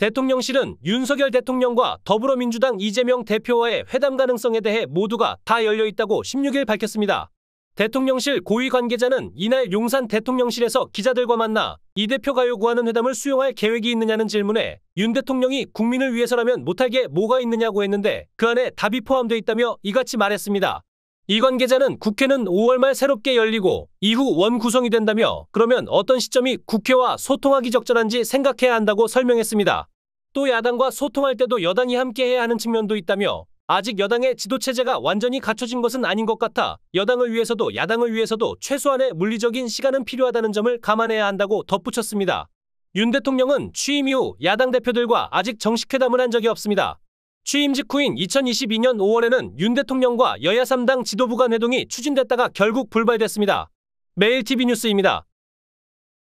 대통령실은 윤석열 대통령과 더불어민주당 이재명 대표와의 회담 가능성에 대해 모두가 다 열려 있다고 16일 밝혔습니다. 대통령실 고위 관계자는 이날 용산 대통령실에서 기자들과 만나 이 대표가 요구하는 회담을 수용할 계획이 있느냐는 질문에 윤 대통령이 국민을 위해서라면 못할 게 뭐가 있느냐고 했는데 그 안에 답이 포함돼 있다며 이같이 말했습니다. 이 관계자는 국회는 5월 말 새롭게 열리고 이후 원 구성이 된다며 그러면 어떤 시점이 국회와 소통하기 적절한지 생각해야 한다고 설명했습니다. 또 야당과 소통할 때도 여당이 함께해야 하는 측면도 있다며 아직 여당의 지도체제가 완전히 갖춰진 것은 아닌 것 같아 여당을 위해서도 야당을 위해서도 최소한의 물리적인 시간은 필요하다는 점을 감안해야 한다고 덧붙였습니다. 윤 대통령은 취임 이후 야당 대표들과 아직 정식 회담을 한 적이 없습니다. 취임 직후인 2022년 5월에는 윤 대통령과 여야 3당 지도부 간 회동이 추진됐다가 결국 불발됐습니다. 매일TV 뉴스입니다.